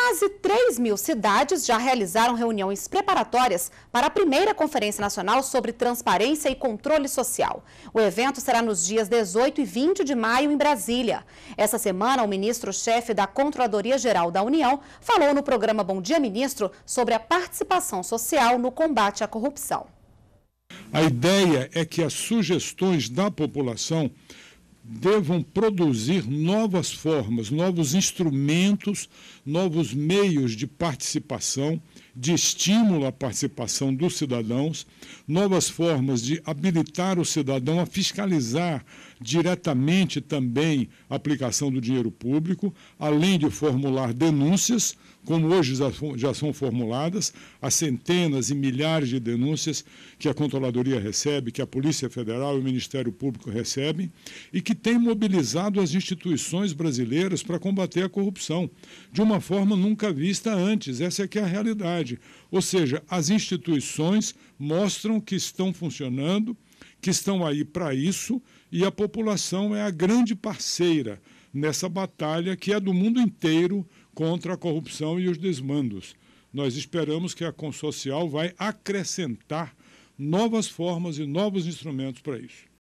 Quase 3 mil cidades já realizaram reuniões preparatórias para a primeira Conferência Nacional sobre Transparência e Controle Social. O evento será nos dias 18 e 20 de maio em Brasília. Essa semana, o ministro-chefe da Controladoria Geral da União falou no programa Bom Dia Ministro sobre a participação social no combate à corrupção. A ideia é que as sugestões da população devam produzir novas formas, novos instrumentos, novos meios de participação de estímulo à participação dos cidadãos, novas formas de habilitar o cidadão a fiscalizar diretamente também a aplicação do dinheiro público, além de formular denúncias, como hoje já são formuladas, as centenas e milhares de denúncias que a Controladoria recebe, que a Polícia Federal e o Ministério Público recebem, e que tem mobilizado as instituições brasileiras para combater a corrupção, de uma forma nunca vista antes. Essa é que é a realidade sociedade. Ou seja, as instituições mostram que estão funcionando, que estão aí para isso, e a população é a grande parceira nessa batalha que é do mundo inteiro contra a corrupção e os desmandos. Nós esperamos que a Consocial vai acrescentar novas formas e novos instrumentos para isso.